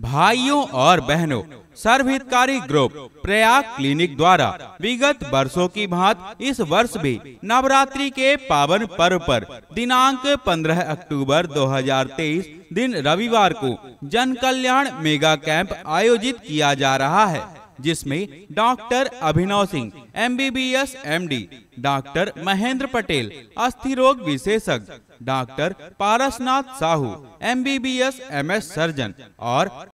भाइयों और बहनों सर्वहितकारी ग्रुप प्रयाग क्लिनिक द्वारा विगत वर्षों की भात इस वर्ष भी नवरात्रि के पावन पर्व पर दिनांक 15 अक्टूबर 2023 दिन रविवार को जन कल्याण मेगा कैंप आयोजित किया जा रहा है जिसमें doctor Abhinav Singh MBBS MD, doctor Mahendra Patel अस्थि रोग विशेषज्ञ doctor Parasnath Sahu MBBS MS surgeon और